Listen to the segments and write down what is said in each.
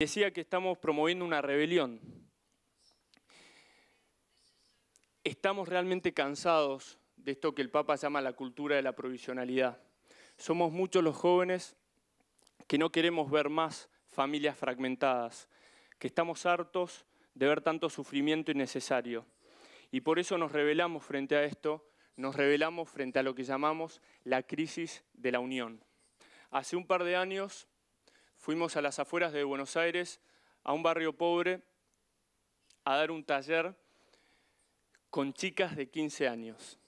Decía que estamos promoviendo una rebelión. Estamos realmente cansados de esto que el Papa llama la cultura de la provisionalidad. Somos muchos los jóvenes que no queremos ver más familias fragmentadas, que estamos hartos de ver tanto sufrimiento innecesario. Y por eso nos rebelamos frente a esto, nos rebelamos frente a lo que llamamos la crisis de la unión. Hace un par de años fuimos a las afueras de Buenos Aires, a un barrio pobre, a dar un taller con chicas de 15 años.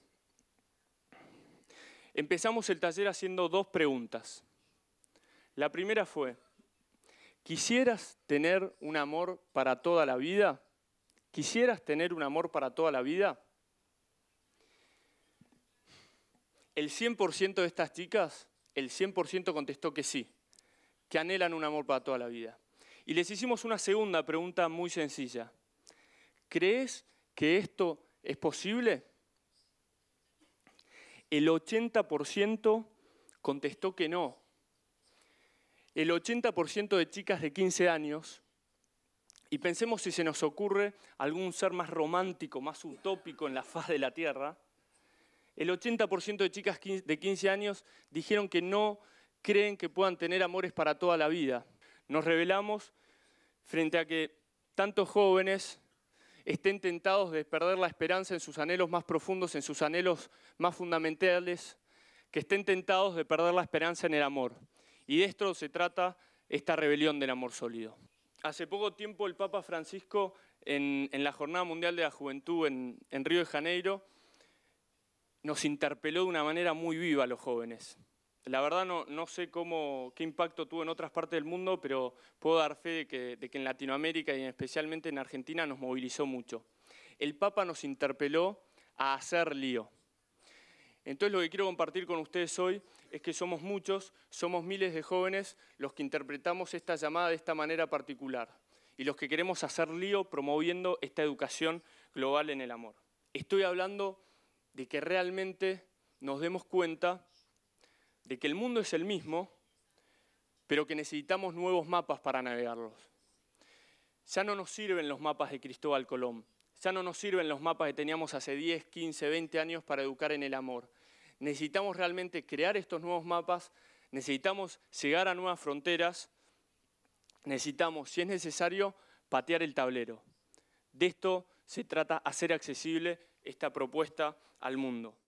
Empezamos el taller haciendo dos preguntas. La primera fue, ¿quisieras tener un amor para toda la vida? ¿Quisieras tener un amor para toda la vida? El 100% de estas chicas, el 100% contestó que sí que anhelan un amor para toda la vida. Y les hicimos una segunda pregunta muy sencilla. ¿Crees que esto es posible? El 80% contestó que no. El 80% de chicas de 15 años, y pensemos si se nos ocurre algún ser más romántico, más utópico en la faz de la Tierra, el 80% de chicas de 15 años dijeron que no creen que puedan tener amores para toda la vida. Nos revelamos frente a que tantos jóvenes estén tentados de perder la esperanza en sus anhelos más profundos, en sus anhelos más fundamentales, que estén tentados de perder la esperanza en el amor. Y de esto se trata esta rebelión del amor sólido. Hace poco tiempo el Papa Francisco, en, la Jornada Mundial de la Juventud en Río de Janeiro, nos interpeló de una manera muy viva a los jóvenes la verdad no, sé cómo, qué impacto tuvo en otras partes del mundo, pero puedo dar fe de que, de que en Latinoamérica y especialmente en Argentina nos movilizó mucho. El Papa nos interpeló a hacer lío. Entonces lo que quiero compartir con ustedes hoy es que somos muchos, somos miles de jóvenes los que interpretamos esta llamada de esta manera particular y los que queremos hacer lío promoviendo esta educación global en el amor. Estoy hablando de que realmente nos demos cuenta de que el mundo es el mismo, pero que necesitamos nuevos mapas para navegarlos. Ya no nos sirven los mapas de Cristóbal Colón, ya no nos sirven los mapas que teníamos hace 10, 15, 20 años para educar en el amor. Necesitamos realmente crear estos nuevos mapas, necesitamos llegar a nuevas fronteras, necesitamos, si es necesario, patear el tablero. De esto se trata hacer accesible esta propuesta al mundo.